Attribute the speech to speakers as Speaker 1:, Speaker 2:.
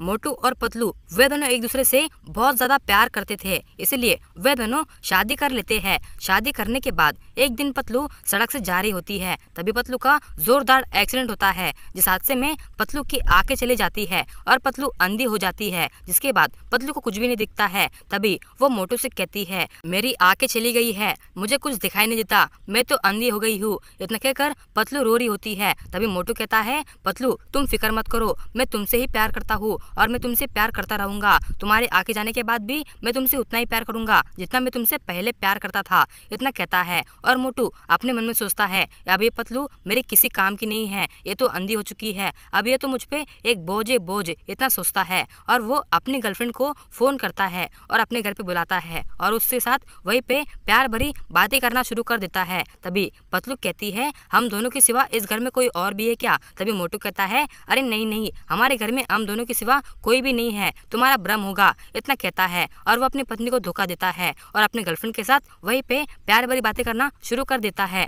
Speaker 1: मोटू और पतलू वे दोनों एक दूसरे से बहुत ज्यादा प्यार करते थे इसलिए वे दोनों शादी कर लेते हैं शादी करने के बाद एक दिन पतलू सड़क से जारी होती है तभी पतलू का जोरदार एक्सीडेंट होता है जिस हादसे में पतलू की आंखें चली जाती है और पतलू अंधी हो जाती है जिसके बाद पतलू को कुछ भी नहीं दिखता है तभी वो मोटू से कहती है मेरी आंखें चली गई है मुझे कुछ दिखाई नहीं देता मैं तो अंधी हो गई हूँ इतना कहकर पतलू रो रही होती है तभी मोटू कहता है पतलू तुम फिक्र मत करो मैं तुमसे ही प्यार करता हूँ और मैं तुमसे प्यार करता रहूंगा तुम्हारे आके जाने के बाद भी मैं तुमसे उतना ही प्यार करूंगा जितना मैं तुमसे पहले प्यार करता था इतना कहता है और मोटू अपने मन में सोचता है अब ये पतलू मेरे किसी काम की नहीं है ये तो अंधी हो चुकी है अब ये तो मुझ पर एक बोझे बोझ इतना सोचता है और वो अपनी गर्लफ्रेंड को फ़ोन करता है और अपने घर पर बुलाता है और उसके साथ वही पे प्यार भरी बातें करना शुरू कर देता है तभी पतलू कहती है हम दोनों के सिवा इस घर में कोई और भी है क्या तभी मोटू कहता है अरे नहीं नहीं हमारे घर में हम दोनों के सिवा अलावा कोई भी नहीं है तुम्हारा भ्रम होगा इतना कहता है और वो अपनी पत्नी को धोखा देता है और अपने गर्लफ्रेंड के साथ वहीं पे प्यार भरी बातें करना शुरू कर देता है